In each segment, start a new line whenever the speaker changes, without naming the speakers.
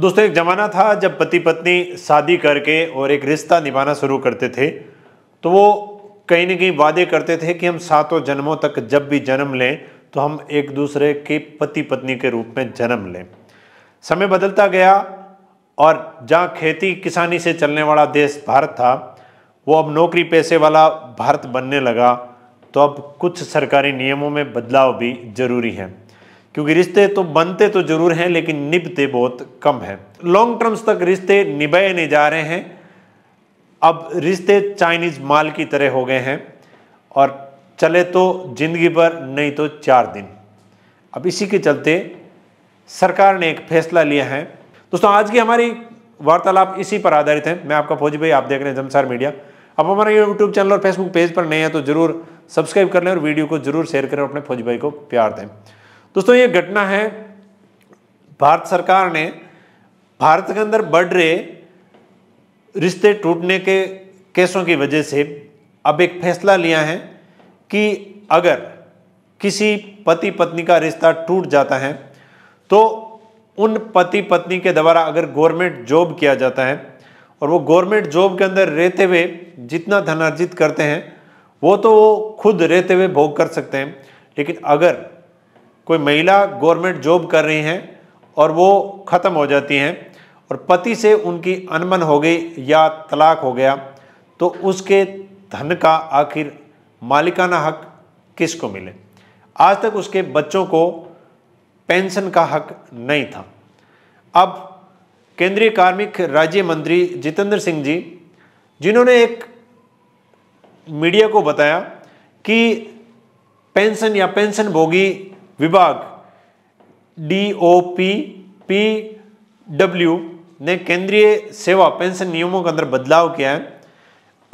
दोस्तों एक ज़माना था जब पति पत्नी शादी करके और एक रिश्ता निभाना शुरू करते थे तो वो कहीं ना कहीं वादे करते थे कि हम सातों जन्मों तक जब भी जन्म लें तो हम एक दूसरे के पति पत्नी के रूप में जन्म लें समय बदलता गया और जहाँ खेती किसानी से चलने वाला देश भारत था वो अब नौकरी पेशे वाला भारत बनने लगा तो अब कुछ सरकारी नियमों में बदलाव भी ज़रूरी है क्योंकि रिश्ते तो बनते तो जरूर हैं लेकिन निभते बहुत कम है लॉन्ग टर्म्स तक रिश्ते निभाए नहीं जा रहे हैं अब रिश्ते चाइनीज माल की तरह हो गए हैं और चले तो जिंदगी भर नहीं तो चार दिन अब इसी के चलते सरकार ने एक फैसला लिया है दोस्तों आज की हमारी वार्तालाप इसी पर आधारित है मैं आपका फौजी भाई आप देख रहे हैं जमसार मीडिया अब हमारे यूट्यूब चैनल और फेसबुक पेज पर नए हैं तो जरूर सब्सक्राइब कर लें और वीडियो को जरूर शेयर करें और अपने फौजी भाई को प्यार दें दोस्तों ये घटना है भारत सरकार ने भारत के अंदर बढ़ रहे रिश्ते टूटने के केसों की वजह से अब एक फैसला लिया है कि अगर किसी पति पत्नी का रिश्ता टूट जाता है तो उन पति पत्नी के द्वारा अगर गवर्नमेंट जॉब किया जाता है और वो गवर्नमेंट जॉब के अंदर रहते हुए जितना धन अर्जित करते हैं वो तो वो खुद रहते हुए भोग कर सकते हैं लेकिन अगर कोई महिला गवर्नमेंट जॉब कर रही हैं और वो ख़त्म हो जाती हैं और पति से उनकी अनबन हो गई या तलाक हो गया तो उसके धन का आखिर मालिकाना हक किसको मिले आज तक उसके बच्चों को पेंशन का हक नहीं था अब केंद्रीय कार्मिक राज्य मंत्री जितेंद्र सिंह जी जिन्होंने एक मीडिया को बताया कि पेंशन या पेंशन भोगी डी ओ पी डब्ल्यू ने केंद्रीय सेवा पेंशन नियमों के अंदर बदलाव किया है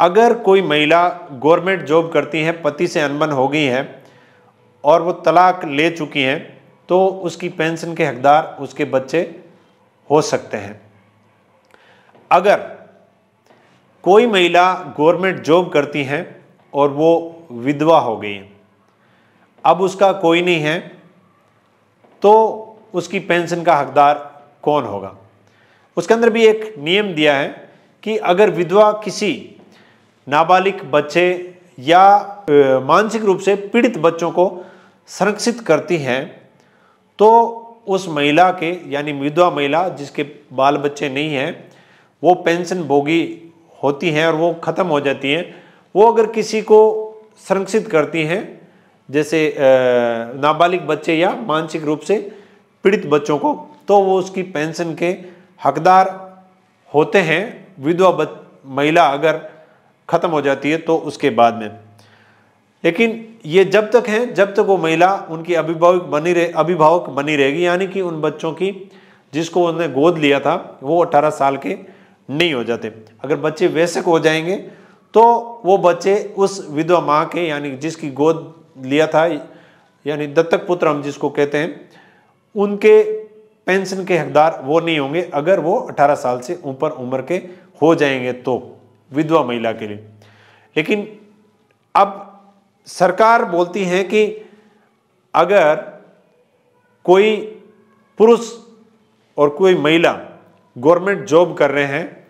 अगर कोई महिला गवर्नमेंट जॉब करती है पति से अनबन हो गई है और वो तलाक ले चुकी हैं तो उसकी पेंशन के हकदार उसके बच्चे हो सकते हैं अगर कोई महिला गवर्नमेंट जॉब करती हैं और वो विधवा हो गई है अब उसका कोई नहीं है तो उसकी पेंशन का हकदार कौन होगा उसके अंदर भी एक नियम दिया है कि अगर विधवा किसी नाबालिग बच्चे या मानसिक रूप से पीड़ित बच्चों को संरक्षित करती हैं तो उस महिला के यानी विधवा महिला जिसके बाल बच्चे नहीं हैं वो पेंशन भोगी होती हैं और वो ख़त्म हो जाती हैं वो अगर किसी को संरक्षित करती हैं जैसे नाबालिग बच्चे या मानसिक रूप से पीड़ित बच्चों को तो वो उसकी पेंशन के हकदार होते हैं विधवा महिला अगर ख़त्म हो जाती है तो उसके बाद में लेकिन ये जब तक हैं जब तक वो महिला उनकी अभिभावक बनी रहे अभिभावक बनी रहेगी यानी कि उन बच्चों की जिसको उन्होंने गोद लिया था वो 18 साल के नहीं हो जाते अगर बच्चे वैसे हो जाएंगे तो वो बच्चे उस विधवा माँ के यानी जिसकी गोद लिया था यानी दत्तक पुत्र हम जिसको कहते हैं उनके पेंशन के हकदार वो नहीं होंगे अगर वो 18 साल से ऊपर उम्र के हो जाएंगे तो विधवा महिला के लिए लेकिन अब सरकार बोलती है कि अगर कोई पुरुष और कोई महिला गवर्नमेंट जॉब कर रहे हैं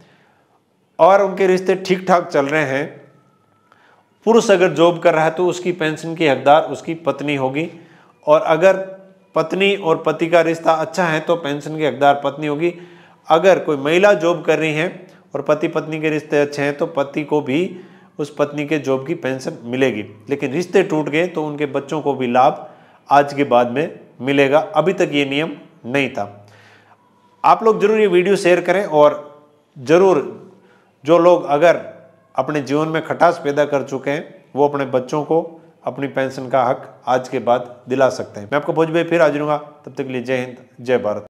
और उनके रिश्ते ठीक ठाक चल रहे हैं पुरुष अगर जॉब कर रहा है तो उसकी पेंशन की हकदार उसकी पत्नी होगी और अगर पत्नी और पति का रिश्ता अच्छा है तो पेंशन की हकदार पत्नी होगी अगर कोई महिला जॉब कर रही है और पति पत्नी के रिश्ते अच्छे हैं तो पति को भी उस पत्नी के जॉब की पेंशन मिलेगी लेकिन रिश्ते टूट गए तो उनके बच्चों को भी लाभ आज के बाद में मिलेगा अभी तक ये नियम नहीं था आप लोग जरूर ये वीडियो शेयर करें और ज़रूर जो लोग अगर अपने जीवन में खटास पैदा कर चुके हैं वो अपने बच्चों को अपनी पेंशन का हक आज के बाद दिला सकते हैं मैं आपको भोज भाई फिर आ जाऊँगा तब तक के लिए जय हिंद जय भारत